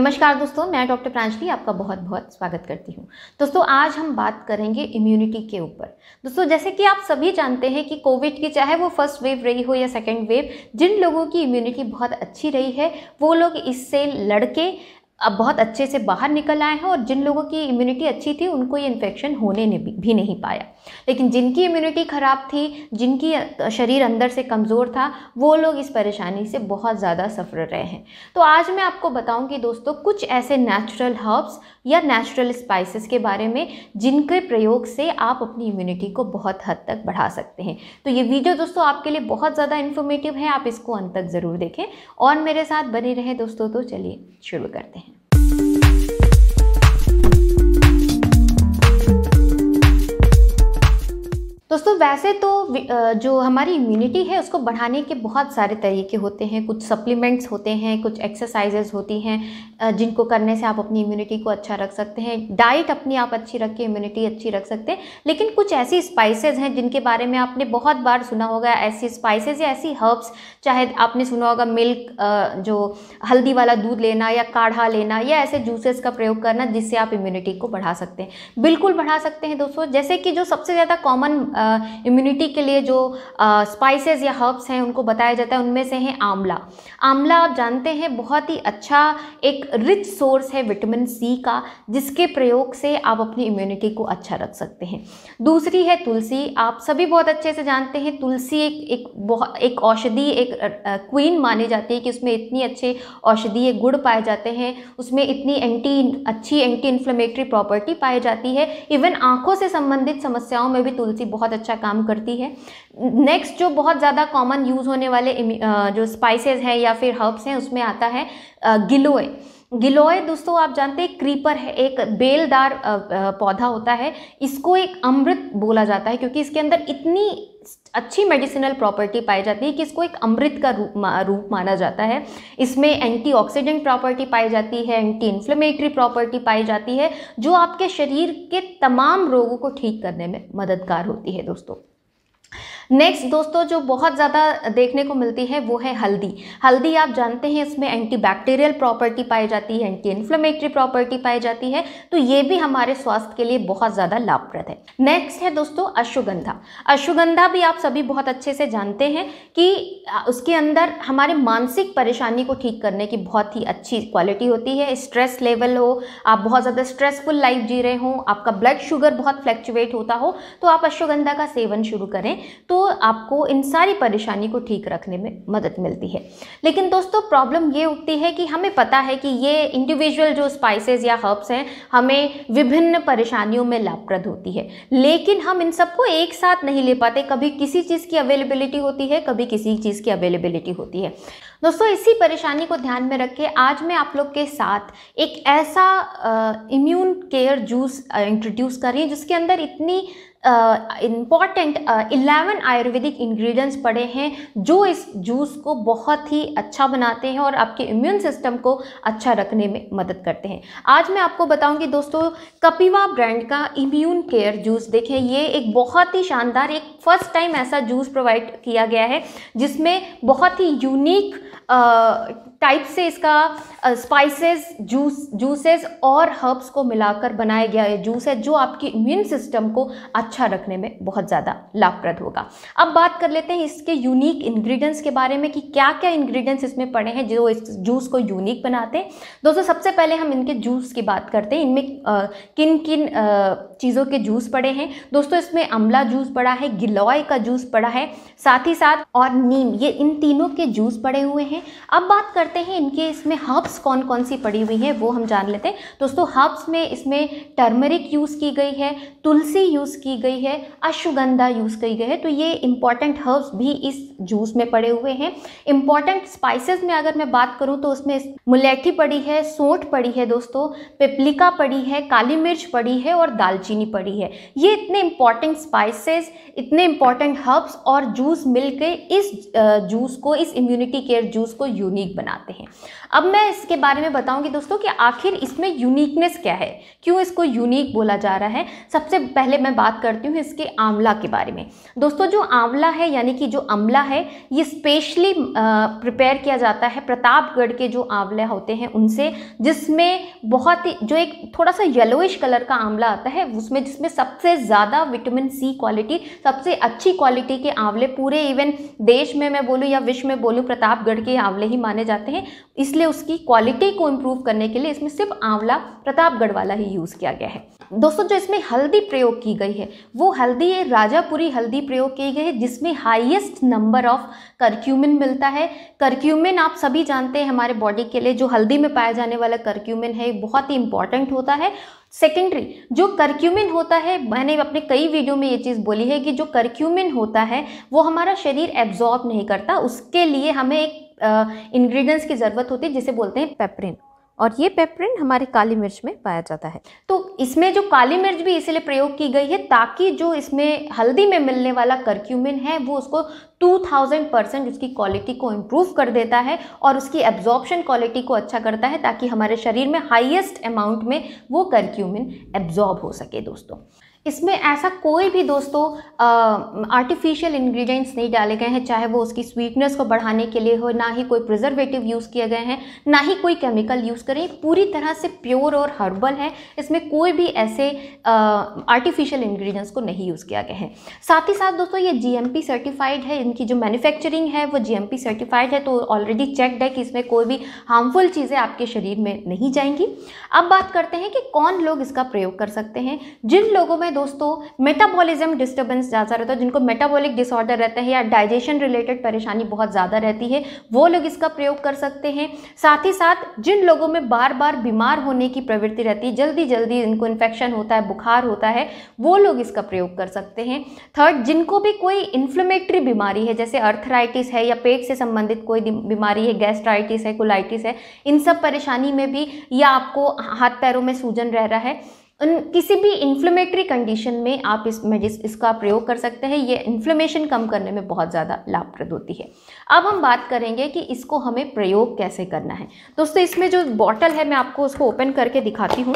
नमस्कार दोस्तों मैं डॉक्टर प्रांजलि आपका बहुत बहुत स्वागत करती हूँ दोस्तों आज हम बात करेंगे इम्यूनिटी के ऊपर दोस्तों जैसे कि आप सभी जानते हैं कि कोविड की चाहे वो फर्स्ट वेव रही हो या सेकेंड वेव जिन लोगों की इम्यूनिटी बहुत अच्छी रही है वो लोग इससे लड़के अब बहुत अच्छे से बाहर निकल आए हैं और जिन लोगों की इम्यूनिटी अच्छी थी उनको ये इन्फेक्शन होने ने भी, भी नहीं पाया लेकिन जिनकी इम्यूनिटी ख़राब थी जिनकी शरीर अंदर से कमज़ोर था वो लोग इस परेशानी से बहुत ज़्यादा सफर रहे हैं तो आज मैं आपको बताऊँगी दोस्तों कुछ ऐसे नेचुरल हर्ब्स या नेचुरल स्पाइसेस के बारे में जिनके प्रयोग से आप अपनी इम्यूनिटी को बहुत हद तक बढ़ा सकते हैं तो ये वीडियो दोस्तों आपके लिए बहुत ज़्यादा इन्फॉर्मेटिव है आप इसको अंत तक ज़रूर देखें और मेरे साथ बने रहें दोस्तों तो चलिए शुरू करते हैं दोस्तों वैसे तो जो हमारी इम्यूनिटी है उसको बढ़ाने के बहुत सारे तरीके होते हैं कुछ सप्लीमेंट्स होते हैं कुछ एक्सरसाइजेज होती हैं जिनको करने से आप अपनी इम्यूनिटी को अच्छा रख सकते हैं डाइट अपनी आप अच्छी रख के इम्यूनिटी अच्छी रख सकते हैं लेकिन कुछ ऐसी स्पाइसेज हैं जिनके बारे में आपने बहुत बार सुना होगा ऐसी स्पाइसेज या ऐसी हर्ब्स चाहे आपने सुना होगा मिल्क जो हल्दी वाला दूध लेना या काढ़ा लेना या ऐसे जूसेस का प्रयोग करना जिससे आप इम्यूनिटी को बढ़ा सकते हैं बिल्कुल बढ़ा सकते हैं दोस्तों जैसे कि जो सबसे ज़्यादा कॉमन इम्यूनिटी के लिए जो स्पाइसेस या हर्ब्स हैं उनको बताया जाता है उनमें से हैं आंवला आंवला आप जानते हैं बहुत ही अच्छा एक रिच सोर्स है विटामिन सी का जिसके प्रयोग से आप अपनी इम्यूनिटी को अच्छा रख सकते हैं दूसरी है तुलसी आप सभी बहुत अच्छे से जानते हैं तुलसी एक एक बहुत एक औषधि एक क्वीन मानी जाती है कि उसमें इतनी अच्छे औषधीय गुण पाए जाते हैं उसमें इतनी एंटी अच्छी एंटी इन्फ्लेमेटरी प्रॉपर्टी पाई जाती है इवन आंखों से संबंधित समस्याओं में भी तुलसी बहुत बहुत अच्छा काम करती है नेक्स्ट जो बहुत ज़्यादा कॉमन यूज़ होने वाले जो स्पाइसेस हैं या फिर हर्ब्स हैं उसमें आता है गिलोय गिलोय दोस्तों आप जानते हैं क्रीपर है एक बेलदार पौधा होता है इसको एक अमृत बोला जाता है क्योंकि इसके अंदर इतनी अच्छी मेडिसिनल प्रॉपर्टी पाई जाती है कि इसको एक अमृत का रूप मा, रूप माना जाता है इसमें एंटीऑक्सीडेंट प्रॉपर्टी पाई जाती है एंटी इन्फ्लेमेटरी प्रॉपर्टी पाई जाती है जो आपके शरीर के तमाम रोगों को ठीक करने में मददगार होती है दोस्तों नेक्स्ट दोस्तों जो बहुत ज़्यादा देखने को मिलती है वो है हल्दी हल्दी आप जानते हैं इसमें एंटीबैक्टीरियल प्रॉपर्टी पाई जाती है एंटी इन्फ्लेमेटरी प्रॉपर्टी पाई जाती है तो ये भी हमारे स्वास्थ्य के लिए बहुत ज़्यादा लाभप्रद है नेक्स्ट है दोस्तों अश्वगंधा अश्वगंधा भी आप सभी बहुत अच्छे से जानते हैं कि उसके अंदर हमारे मानसिक परेशानी को ठीक करने की बहुत ही अच्छी क्वालिटी होती है स्ट्रेस लेवल हो आप बहुत ज़्यादा स्ट्रेसफुल लाइफ जी रहे हो आपका ब्लड शुगर बहुत फ्लैक्चुएट होता हो तो आप अश्वगंधा का सेवन शुरू करें तो आपको इन सारी परेशानी को ठीक रखने में मदद मिलती है लेकिन दोस्तों प्रॉब्लम ये उठती है कि हमें पता है कि ये इंडिविजुअल जो स्पाइसेस या हर्ब्स हैं हमें विभिन्न परेशानियों में लाभप्रद होती है लेकिन हम इन सबको एक साथ नहीं ले पाते कभी किसी चीज़ की अवेलेबिलिटी होती है कभी किसी चीज़ की अवेलेबिलिटी होती है दोस्तों इसी परेशानी को ध्यान में रख के आज मैं आप लोग के साथ एक ऐसा इम्यून केयर जूस इंट्रोड्यूस कर रही हूँ जिसके अंदर इतनी इम्पॉर्टेंट इलेवन आयुर्वेदिक इंग्रेडिएंट्स पड़े हैं जो इस जूस को बहुत ही अच्छा बनाते हैं और आपके इम्यून सिस्टम को अच्छा रखने में मदद करते हैं आज मैं आपको बताऊंगी दोस्तों कपिवा ब्रांड का इम्यून केयर जूस देखें ये एक बहुत ही शानदार एक फर्स्ट टाइम ऐसा जूस प्रोवाइड किया गया है जिसमें बहुत ही यूनिक टाइप से इसका स्पाइसेस जूस जूसेस और हर्ब्स को मिलाकर बनाया गया ये जूस है जो आपकी इम्यून सिस्टम को अच्छा रखने में बहुत ज़्यादा लाभप्रद होगा अब बात कर लेते हैं इसके यूनिक इंग्रेडिएंट्स के बारे में कि क्या क्या इंग्रेडिएंट्स इसमें पड़े हैं जो इस जूस को यूनिक बनाते हैं दोस्तों सबसे पहले हम इनके जूस की बात करते हैं इनमें किन किन चीज़ों के जूस पड़े हैं दोस्तों इसमें अमला जूस पड़ा है गिलोय का जूस पड़ा है साथ ही साथ और नीम ये इन तीनों के जूस पड़े हुए हैं अब बात कर करते हैं इनके इसमें हर्ब्स कौन कौन सी पड़ी हुई हैं वो हम जान लेते हैं दोस्तों हर्ब्स में इसमें टर्मरिक यूज़ की गई है तुलसी यूज़ की गई है अश्वगंधा यूज़ की गई है तो ये इंपॉर्टेंट हर्ब्स भी इस जूस में पड़े हुए हैं इंपॉर्टेंट स्पाइसेस में अगर मैं बात करूँ तो उसमें मुलेठी पड़ी है सोंठ पड़ी है दोस्तों पिपलिका पड़ी है काली मिर्च पड़ी है और दालचीनी पड़ी है ये इतने इंपॉर्टेंट स्पाइसेस इतने इंपॉर्टेंट हर्ब्स और जूस मिलकर इस जूस को इस इम्यूनिटी केयर जूस को यूनिक बना बनाते हैं अब मैं इसके बारे में बताऊंगी दोस्तों कि आखिर इसमें यूनिकनेस क्या है क्यों इसको यूनिक बोला जा रहा है सबसे पहले मैं बात करती हूँ इसके आंवला के बारे में दोस्तों जो आंवला है यानी कि जो अमला है ये स्पेशली प्रिपेयर किया जाता है प्रतापगढ़ के जो आंवले होते हैं उनसे जिसमें बहुत ही जो एक थोड़ा सा येलोइश कलर का आंवला आता है उसमें जिसमें सबसे ज़्यादा विटामिन सी क्वालिटी सबसे अच्छी क्वालिटी के आंवले पूरे इवन देश में मैं बोलूँ या विश्व में बोलूँ प्रतापगढ़ के आंवले ही माने जाते जाते हैं इसलिए उसकी क्वालिटी को इम्प्रूव करने के लिए इसमें सिर्फ आंवला प्रतापगढ़ वाला ही यूज़ किया गया है दोस्तों जो इसमें हल्दी प्रयोग की गई है वो हल्दी है राजापुरी हल्दी प्रयोग की गई है जिसमें हाईएस्ट नंबर ऑफ करक्यूमिन मिलता है करक्यूमिन आप सभी जानते हैं हमारे बॉडी के लिए जो हल्दी में पाया जाने वाला करक्यूमिन है बहुत ही इंपॉर्टेंट होता है सेकेंडरी जो करक्यूमिन होता है मैंने अपने कई वीडियो में ये चीज़ बोली है कि जो करक्यूमिन होता है वो हमारा शरीर एब्जॉर्ब नहीं करता उसके लिए हमें एक इंग्रेडिएंट्स की ज़रूरत होती है जिसे बोलते हैं पेपरिन और ये पेपरिन हमारे काली मिर्च में पाया जाता है तो इसमें जो काली मिर्च भी इसलिए प्रयोग की गई है ताकि जो इसमें हल्दी में मिलने वाला करक्यूमिन है वो उसको 2000 परसेंट उसकी क्वालिटी को इम्प्रूव कर देता है और उसकी एब्जॉर्प्शन क्वालिटी को अच्छा करता है ताकि हमारे शरीर में हाइएस्ट अमाउंट में वो करक्यूमिन एब्जॉर्ब हो सके दोस्तों इसमें ऐसा कोई भी दोस्तों आर्टिफिशियल इंग्रेडिएंट्स नहीं डाले गए हैं चाहे वो उसकी स्वीटनेस को बढ़ाने के लिए हो ना ही कोई प्रिजर्वेटिव यूज़ किए गए हैं ना ही कोई केमिकल यूज़ करें पूरी तरह से प्योर और हर्बल है इसमें कोई भी ऐसे आर्टिफिशियल इंग्रेडिएंट्स को नहीं यूज़ किया गया है साथ ही साथ दोस्तों ये जी सर्टिफाइड है इनकी जो मैनुफैक्चरिंग है वो जी सर्टिफाइड है तो ऑलरेडी चेकड है कि इसमें कोई भी हार्मफुल चीज़ें आपके शरीर में नहीं जाएंगी अब बात करते हैं कि कौन लोग इसका प्रयोग कर सकते हैं जिन लोगों में में दोस्तों मेटाबॉलिज्म डिस्टर्बेंस ज़्यादा रहता है जिनको मेटाबॉलिक डिसऑर्डर रहता है या डाइजेशन रिलेटेड परेशानी बहुत ज़्यादा रहती है वो लोग इसका प्रयोग कर सकते हैं साथ ही साथ जिन लोगों में बार बार बीमार होने की प्रवृत्ति रहती है जल्दी जल्दी इनको इन्फेक्शन होता है बुखार होता है वो लोग इसका प्रयोग कर सकते हैं थर्ड जिनको भी कोई इन्फ्लेमेटरी बीमारी है जैसे अर्थराइटिस है या पेट से संबंधित कोई बीमारी है गैस्ट्राइटिस है कोलाइटिस है इन सब परेशानी में भी या आपको हाथ पैरों में सूजन रह रहा है उन किसी भी इन्फ्लेमेटरी कंडीशन में आप इस मेडिस इसका प्रयोग कर सकते हैं ये इन्फ्लेमेशन कम करने में बहुत ज़्यादा लाभप्रद होती है अब हम बात करेंगे कि इसको हमें प्रयोग कैसे करना है दोस्तों इसमें जो बॉटल है मैं आपको उसको ओपन करके दिखाती हूँ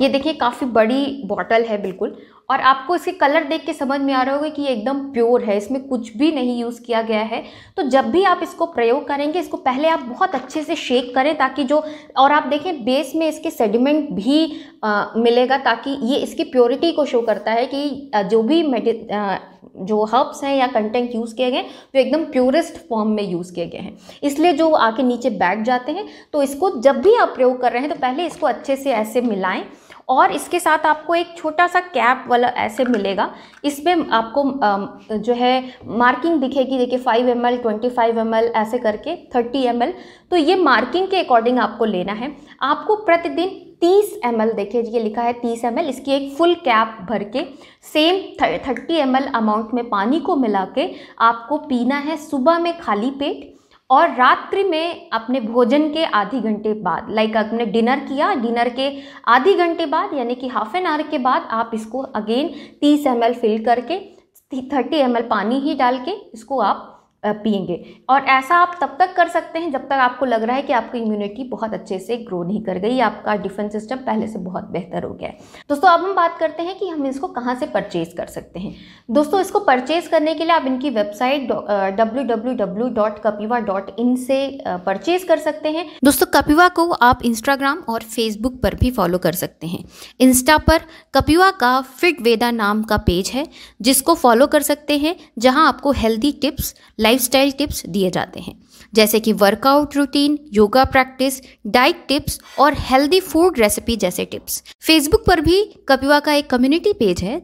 ये देखिए काफ़ी बड़ी बॉटल है बिल्कुल और आपको इसके कलर देख के समझ में आ रहा होगा कि ये एकदम प्योर है इसमें कुछ भी नहीं यूज़ किया गया है तो जब भी आप इसको प्रयोग करेंगे इसको पहले आप बहुत अच्छे से शेक करें ताकि जो और आप देखें बेस में इसके सेडिमेंट भी आ, मिलेगा ताकि ये इसकी प्योरिटी को शो करता है कि जो भी मेडि जो हर्ब्स हैं या कंटेंट यूज़ किए गए वो एकदम प्योरेस्ट फॉर्म में यूज़ किए गए हैं इसलिए जो आके नीचे बैठ जाते हैं तो इसको जब भी आप प्रयोग कर रहे हैं तो पहले इसको अच्छे से ऐसे मिलाएँ और इसके साथ आपको एक छोटा सा कैप वाला ऐसे मिलेगा इसमें आपको जो है मार्किंग दिखेगी देखिए five M L twenty five M L ऐसे करके थर्टी एम एल तो ये मार्किंग के अकॉर्डिंग आपको लेना है आपको प्रतिदिन 30 एम एल देखिए ये लिखा है 30 एम इसकी एक फुल कैप भर के सेम 30 एम अमाउंट में पानी को मिला के आपको पीना है सुबह में खाली पेट और रात्रि में अपने भोजन के आधे घंटे बाद लाइक आपने डिनर किया डिनर के आधे घंटे बाद यानी कि हाफ एन आवर के बाद आप इसको अगेन तीस एम फिल करके थर्टी एम पानी ही डाल के इसको आप पियेंगे और ऐसा आप तब तक कर सकते हैं जब तक आपको लग रहा है कि आपकी इम्यूनिटी बहुत अच्छे से ग्रो नहीं कर गई आपका डिफेंस सिस्टम पहले से बहुत बेहतर हो गया है दोस्तों अब हम बात करते हैं कि हम इसको कहाँ से परचेज़ कर सकते हैं दोस्तों इसको परचेज़ करने के लिए आप इनकी वेबसाइट डब्ल्यू से परचेज़ कर सकते हैं दोस्तों कपिवा को आप इंस्टाग्राम और फेसबुक पर भी फॉलो कर सकते हैं इंस्टा पर कपिवा का फिट वेदा नाम का पेज है जिसको फॉलो कर सकते हैं जहाँ आपको healthy tips like lifestyle tips दिए जाते हैं जैसे कि workout routine yoga practice diet tips और हेल्दी फूड रेसिपी जैसे टिप्स फेसबुक पर भी कपिवा का एक कम्युनिटी पेज है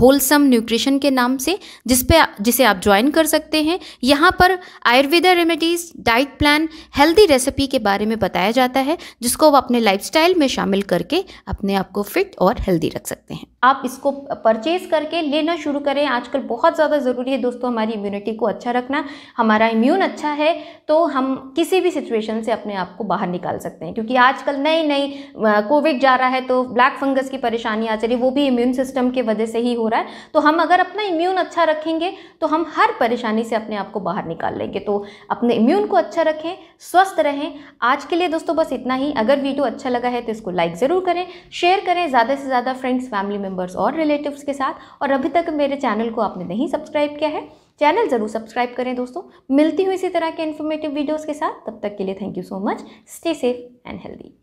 होलसम न्यूट्रिशन के नाम से जिस पे जिसे आप ज्वाइन कर सकते हैं यहाँ पर Ayurveda remedies diet plan healthy recipe के बारे में बताया जाता है जिसको आप अपने लाइफ में शामिल करके अपने आप को फिट और हेल्दी रख सकते हैं आप इसको परचेज करके लेना शुरू करें आजकल बहुत ज़्यादा ज़रूरी है दोस्तों हमारी इम्यूनिटी को अच्छा रखना हमारा इम्यून अच्छा है तो हम किसी भी सिचुएशन से अपने आप को बाहर निकाल सकते हैं क्योंकि आजकल नई नई कोविड जा रहा है तो ब्लैक फंगस की परेशानी आ चली वो भी इम्यून सिस्टम की वजह से ही हो रहा है तो हम अगर अपना इम्यून अच्छा रखेंगे तो हम हर परेशानी से अपने आप को बाहर निकाल लेंगे तो अपने इम्यून को अच्छा रखें स्वस्थ रहें आज के लिए दोस्तों बस इतना ही अगर वीडियो अच्छा लगा है तो इसको लाइक ज़रूर करें शेयर करें ज़्यादा से ज़्यादा फ्रेंड्स फैमिली मेम्बर्स और रिलेटिव्स के साथ और अभी तक मेरे चैनल को आपने नहीं सब्सक्राइब किया है चैनल ज़रूर सब्सक्राइब करें दोस्तों मिलती हुई इसी तरह के इन्फॉर्मेटिव वीडियोज़ के साथ तब तक के लिए thank you so much stay safe and healthy